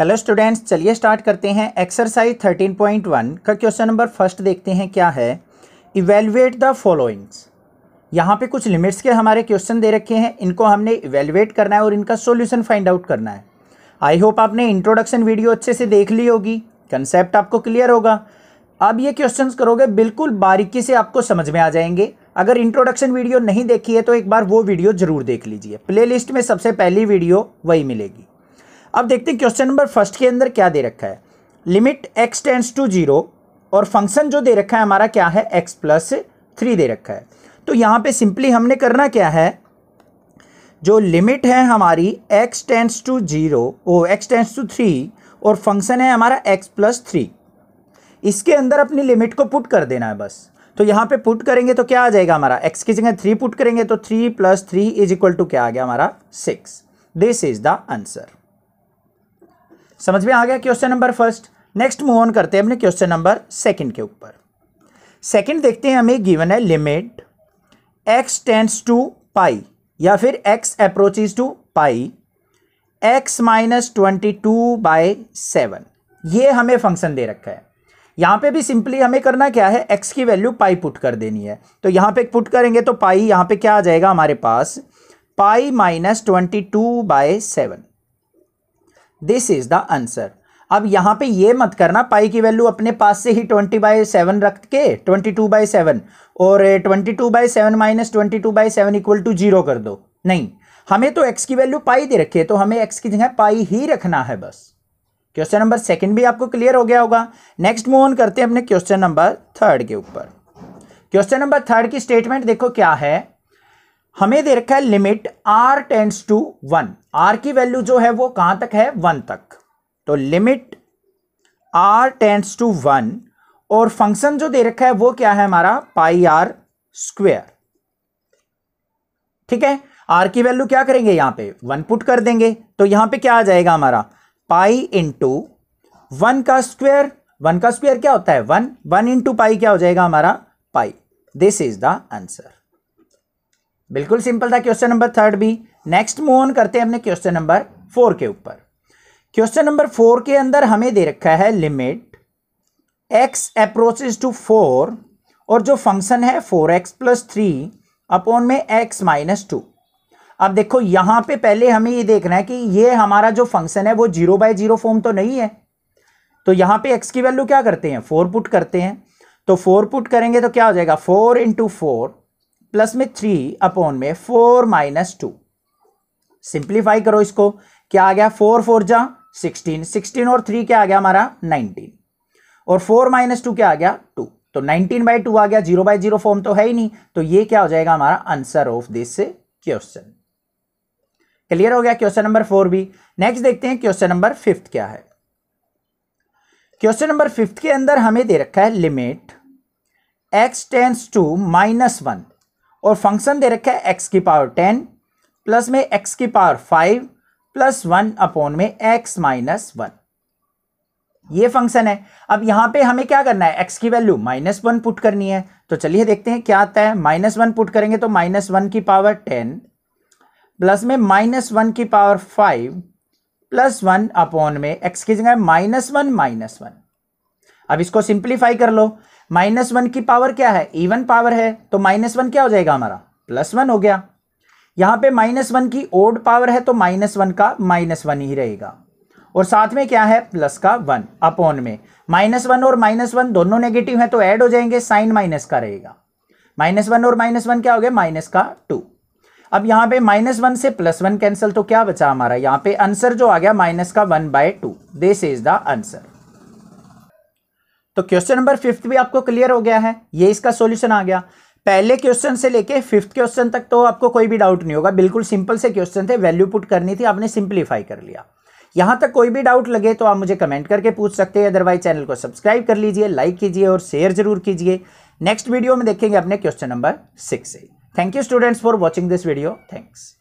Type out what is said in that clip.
hello students चलिए start करते हैं एक्सरसाइज 13.1 का क्वेश्चन नंबर फर्स्ट देखते हैं क्या है इवेलुएट द फॉलोइंग्स यहाँ पे कुछ लिमिट्स के हमारे क्वेश्चन दे रखे हैं इनको हमने इवेलुएट करना है और इनका सॉल्यूशन फाइंड आउट करना है आई होप आपने इंट्रोडक्शन वीडियो अच्छे से देख ली होगी कंसेप्ट आपको क्लियर होगा अब ये क्वेश्चन करोगे बिल्कुल बारीकी से आपको समझ में आ जाएंगे अगर इंट्रोडक्शन वीडियो नहीं देखी है तो एक बार वो वीडियो ज़रूर देख लीजिए प्ले में सबसे पहली वीडियो वही मिलेगी अब देखते हैं क्वेश्चन नंबर फर्स्ट के अंदर क्या दे रखा है limit x tends to zero और फंक्शन जो दे रखा है हमारा क्या है एक्स प्लस थ्री दे रखा है तो यहाँ पे सिंपली हमने करना क्या है जो लिमिट है हमारी x टेंस टू जीरो ओ x टेंस टू थ्री और फंक्शन है हमारा x प्लस थ्री इसके अंदर अपनी लिमिट को पुट कर देना है बस तो यहाँ पे पुट करेंगे तो क्या आ जाएगा हमारा x की जगह थ्री पुट करेंगे तो three plus three is equal to क्या आ गया हमारा six this is the answer समझ में आ गया question number first next move on करते हैं अपने क्वेश्चन नंबर सेकंड के ऊपर सेकंड देखते हैं हमें गिवन है limit x tends to pi या फिर x approach to pi x minus twenty two by seven ये हमें फंक्शन दे रखा है यहाँ पे भी सिंपली हमें करना क्या है एक्स की वैल्यू पाई पुट कर देनी है तो यहाँ पे पुट करेंगे तो पाई यहाँ पे क्या आ जाएगा हमारे पास pi minus twenty two by seven this is the answer अब यहाँ पे ये मत करना पाई की वैल्यू अपने पास से ही ट्वेंटी बाई सेवन रख के ट्वेंटी टू बाई सेवन और twenty two by seven minus twenty two by seven equal to zero कर दो नहीं हमें तो एक्स की वैल्यू पाई दे रखी है तो हमें एक्स की जगह पाई ही रखना है बस क्वेश्चन नंबर सेकंड भी आपको क्लियर हो गया होगा नेक्स्ट मूव ऑन करते हैं अपने क्वेश्चन नंबर थर्ड के ऊपर क्वेश्चन नंबर थर्ड की स्टेटमेंट देखो क्या है हमें दे रखा है limit r tends to one r की वैल्यू जो है वो कहां तक है वन तक तो limit r tends to one और फंक्शन जो दे रखा है वो क्या है हमारा पाई आर स्क्वेयर ठीक है आर की वैल्यू क्या करेंगे यहां पे वन पुट कर देंगे तो यहां पे क्या आ जाएगा हमारा पाई इंटू वन का स्क्वेयर वन का स्क्वेयर क्या होता है वन वन इंटू पाई क्या हो जाएगा हमारा pi this is the answer बिल्कुल सिंपल था क्वेश्चन नंबर थर्ड भी नेक्स्ट मूव ऑन करते हैं अपने क्वेश्चन नंबर फोर के ऊपर क्वेश्चन नंबर फोर के अंदर हमें दे रखा है limit x approaches to four और जो फंक्शन है four x plus three upon में एक्स माइनस टू अब देखो यहां पे पहले हमें ये देखना है कि ये हमारा जो फंक्शन है वो जीरो बाय जीरो फॉर्म तो नहीं है तो यहां पे एक्स की वैल्यू क्या करते हैं फोर पुट करते हैं तो फोर पुट करेंगे तो क्या हो जाएगा फोर इंटू फोर प्लस में थ्री अपॉन में फोर माइनस टू सिंप्लीफाई करो इसको क्या आ गया फोर फोर जा सिक्सटीन सिक्सटीन और थ्री क्या आ गया हमारा नाइनटीन और फोर माइनस टू क्या आ गया टू तो नाइनटीन बाई टू आ गया जीरो बाई जीरो फॉर्म तो है ही नहीं तो ये क्या हो जाएगा हमारा answer of this question clear हो गया क्वेश्चन नंबर फोर भी नेक्स्ट देखते हैं क्वेश्चन नंबर फिफ्थ क्या है क्वेश्चन नंबर फिफ्थ के अंदर हमें दे रखा है limit x tends to minus one और फंक्शन दे रखा है एक्स की पावर टेन प्लस में एक्स की power five plus one upon में एक्स माइनस वन ये फंक्शन है अब यहां पे हमें क्या करना है एक्स की वैल्यू माइनस वन पुट करनी है तो चलिए देखते हैं क्या आता है माइनस वन पुट करेंगे तो माइनस वन की पावर टेन प्लस में माइनस वन की power five plus one upon में एक्स की जगह माइनस वन माइनस वन अब इसको सिंप्लीफाई कर लो माइनस वन की पावर क्या है इवन पावर है तो माइनस वन क्या हो जाएगा हमारा प्लस वन हो गया यहाँ पे माइनस वन की ओड पावर है तो माइनस वन का माइनस वन ही रहेगा और साथ में क्या है प्लस का वन अपॉन में माइनस वन और माइनस वन दोनों नेगेटिव है तो ऐड हो जाएंगे साइन माइनस का रहेगा माइनस वन और माइनस वन क्या हो गया माइनस का टू अब यहां पे माइनस वन से प्लस वन कैंसिल तो क्या बचा हमारा यहां पे आंसर जो आ गया माइनस का one by two this is the answer तो क्वेश्चन नंबर फिफ्थ भी आपको क्लियर हो गया है ये इसका सोल्यूशन आ गया पहले क्वेश्चन से लेके फिफ्थ क्वेश्चन तक तो आपको कोई भी डाउट नहीं होगा बिल्कुल सिंपल से क्वेश्चन थे वैल्यू पुट करनी थी आपने सिंपलीफाई कर लिया यहां तक कोई भी डाउट लगे तो आप मुझे कमेंट करके पूछ सकते हैं अदरवाइज चैनल को सब्सक्राइब कर लीजिए लाइक कीजिए और शेयर जरूर कीजिए नेक्स्ट वीडियो में देखेंगे अपने क्वेश्चन नंबर सिक्स से thank you students for watching this video thanks